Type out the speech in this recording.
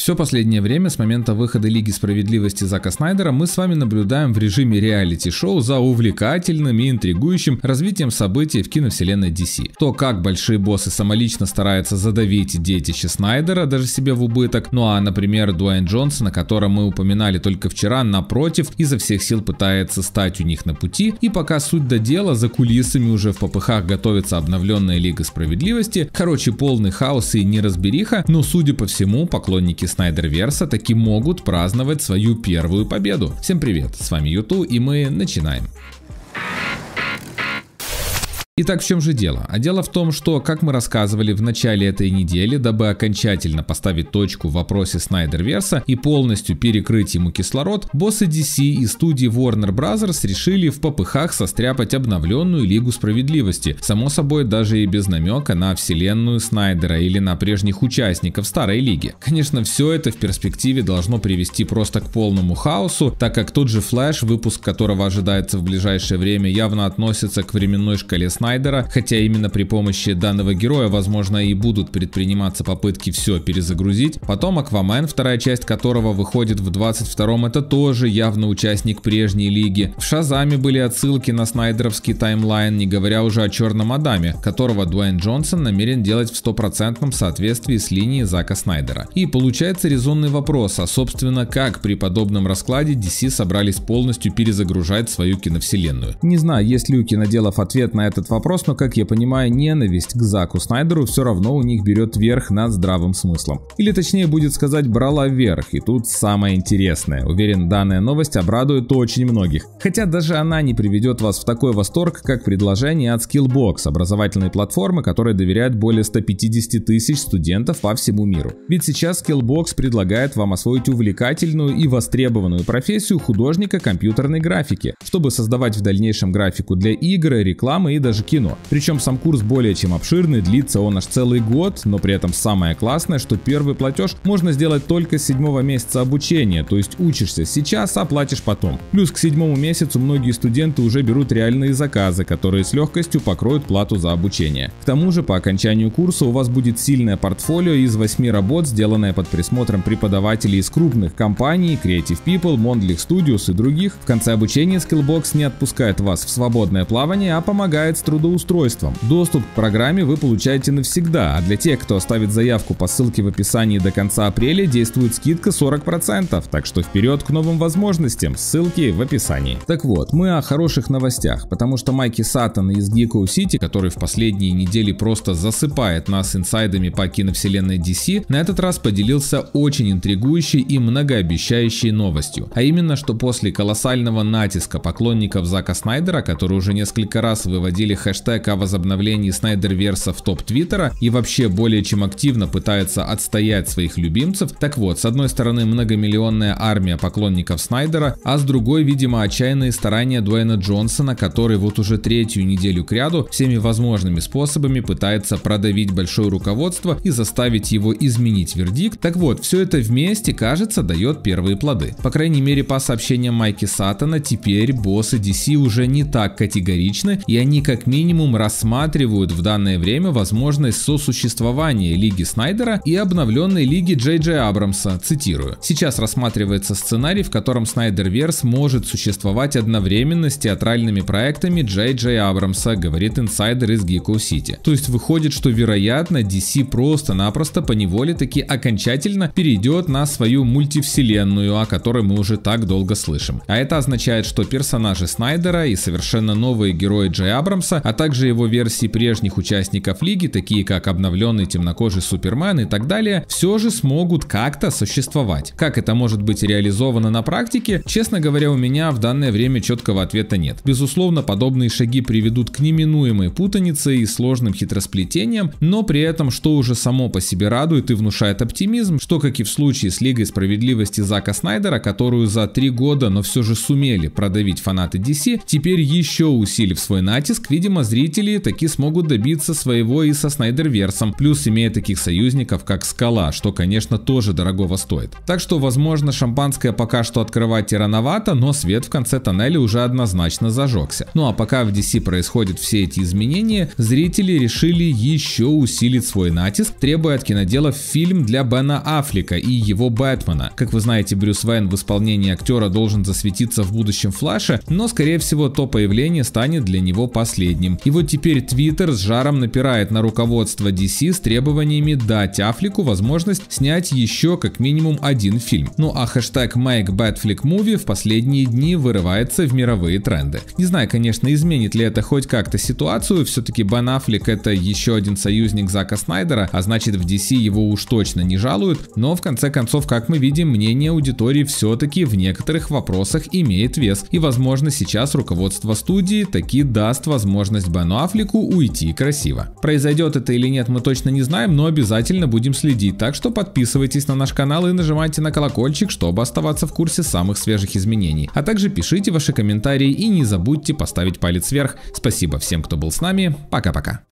Все последнее время с момента выхода Лиги Справедливости Зака Снайдера мы с вами наблюдаем в режиме реалити-шоу за увлекательным и интригующим развитием событий в киновселенной DC. То, как большие боссы самолично стараются задавить детище Снайдера, даже себе в убыток, ну а, например, Дуэйн Джонсон, о котором мы упоминали только вчера, напротив, изо всех сил пытается стать у них на пути, и пока суть до дела, за кулисами уже в попыхах готовится обновленная Лига Справедливости, короче, полный хаос и неразбериха, но, судя по всему, поклонники Снайдер Верса таки могут праздновать свою первую победу. Всем привет, с вами Юту и мы начинаем. Итак, в чем же дело? А дело в том, что, как мы рассказывали в начале этой недели, дабы окончательно поставить точку в вопросе Снайдерверса и полностью перекрыть ему кислород, боссы DC и студии Warner Bros. решили в попыхах состряпать обновленную Лигу Справедливости, само собой даже и без намека на вселенную Снайдера или на прежних участников Старой Лиги. Конечно, все это в перспективе должно привести просто к полному хаосу, так как тот же Флэш, выпуск которого ожидается в ближайшее время, явно относится к временной шкале Снайдера Снайдера, хотя именно при помощи данного героя, возможно, и будут предприниматься попытки все перезагрузить. Потом Аквамен, вторая часть которого выходит в 22-м, это тоже явно участник прежней лиги. В Шазаме были отсылки на снайдеровский таймлайн, не говоря уже о Черном Адаме, которого Дуэйн Джонсон намерен делать в стопроцентном соответствии с линией Зака Снайдера. И получается резонный вопрос, а собственно как при подобном раскладе DC собрались полностью перезагружать свою киновселенную? Не знаю, есть ли у киноделов ответ на этот вопрос, вопрос, но, как я понимаю, ненависть к Заку Снайдеру все равно у них берет верх над здравым смыслом. Или точнее будет сказать, брала верх, и тут самое интересное. Уверен, данная новость обрадует очень многих. Хотя даже она не приведет вас в такой восторг, как предложение от Skillbox, образовательной платформы, которой доверяют более 150 тысяч студентов по всему миру. Ведь сейчас Skillbox предлагает вам освоить увлекательную и востребованную профессию художника компьютерной графики, чтобы создавать в дальнейшем графику для игр, рекламы и даже кино. Причем сам курс более чем обширный, длится он аж целый год, но при этом самое классное, что первый платеж можно сделать только с седьмого месяца обучения, то есть учишься сейчас, а платишь потом. Плюс к седьмому месяцу многие студенты уже берут реальные заказы, которые с легкостью покроют плату за обучение. К тому же по окончанию курса у вас будет сильное портфолио из восьми работ, сделанное под присмотром преподавателей из крупных компаний Creative People, Mondlich Studios и других. В конце обучения Skillbox не отпускает вас в свободное плавание, а помогает с трудом трудоустройством. Доступ к программе вы получаете навсегда, а для тех, кто оставит заявку по ссылке в описании до конца апреля, действует скидка 40%, так что вперед к новым возможностям, ссылки в описании. Так вот, мы о хороших новостях, потому что Майки Саттон из Geeko City, который в последние недели просто засыпает нас инсайдами по киновселенной DC, на этот раз поделился очень интригующей и многообещающей новостью. А именно, что после колоссального натиска поклонников Зака Снайдера, который уже несколько раз выводили хэштег о возобновлении Снайдерверса в топ Твиттера и вообще более чем активно пытается отстоять своих любимцев. Так вот, с одной стороны многомиллионная армия поклонников Снайдера, а с другой, видимо, отчаянные старания Дуэйна Джонсона, который вот уже третью неделю кряду всеми возможными способами пытается продавить большое руководство и заставить его изменить вердикт. Так вот, все это вместе, кажется, дает первые плоды. По крайней мере, по сообщениям Майки Саттона, теперь боссы DC уже не так категоричны, и они как минимум рассматривают в данное время возможность сосуществования Лиги Снайдера и обновленной Лиги Джей Джей Абрамса, цитирую. Сейчас рассматривается сценарий, в котором Снайдерверс может существовать одновременно с театральными проектами Джей Джей Абрамса, говорит инсайдер из Geeko City. То есть выходит, что вероятно DC просто-напросто по неволе таки окончательно перейдет на свою мультивселенную, о которой мы уже так долго слышим. А это означает, что персонажи Снайдера и совершенно новые герои Джей Абрамса а также его версии прежних участников лиги, такие как обновленный темнокожий Супермен и так далее, все же смогут как-то существовать. Как это может быть реализовано на практике, честно говоря, у меня в данное время четкого ответа нет. Безусловно, подобные шаги приведут к неминуемой путанице и сложным хитросплетениям, но при этом, что уже само по себе радует и внушает оптимизм, что как и в случае с Лигой Справедливости Зака Снайдера, которую за три года, но все же сумели продавить фанаты DC, теперь еще усилив свой натиск, видимо, Видимо, зрители таки смогут добиться своего и со Снайдерверсом, плюс имея таких союзников, как Скала, что, конечно, тоже дорогого стоит. Так что, возможно, шампанское пока что открывать и рановато, но свет в конце тоннеля уже однозначно зажегся. Ну а пока в DC происходят все эти изменения, зрители решили еще усилить свой натиск, требуя от киноделов фильм для Бена Аффлека и его Бэтмена. Как вы знаете, Брюс Вейн в исполнении актера должен засветиться в будущем флэше, но, скорее всего, то появление станет для него последним последним. И вот теперь Twitter с жаром напирает на руководство DC с требованиями дать Аффлеку возможность снять еще как минимум один фильм. Ну а хэштег MakeBadFlickMovie в последние дни вырывается в мировые тренды. Не знаю, конечно, изменит ли это хоть как-то ситуацию, все-таки Бен Аффлек это еще один союзник Зака Снайдера, а значит в DC его уж точно не жалуют, но в конце концов, как мы видим, мнение аудитории все-таки в некоторых вопросах имеет вес, и возможно сейчас руководство студии таки даст возможность возможность Бену Аффлеку уйти красиво. Произойдет это или нет, мы точно не знаем, но обязательно будем следить, так что подписывайтесь на наш канал и нажимайте на колокольчик, чтобы оставаться в курсе самых свежих изменений. А также пишите ваши комментарии и не забудьте поставить палец вверх. Спасибо всем, кто был с нами. Пока-пока.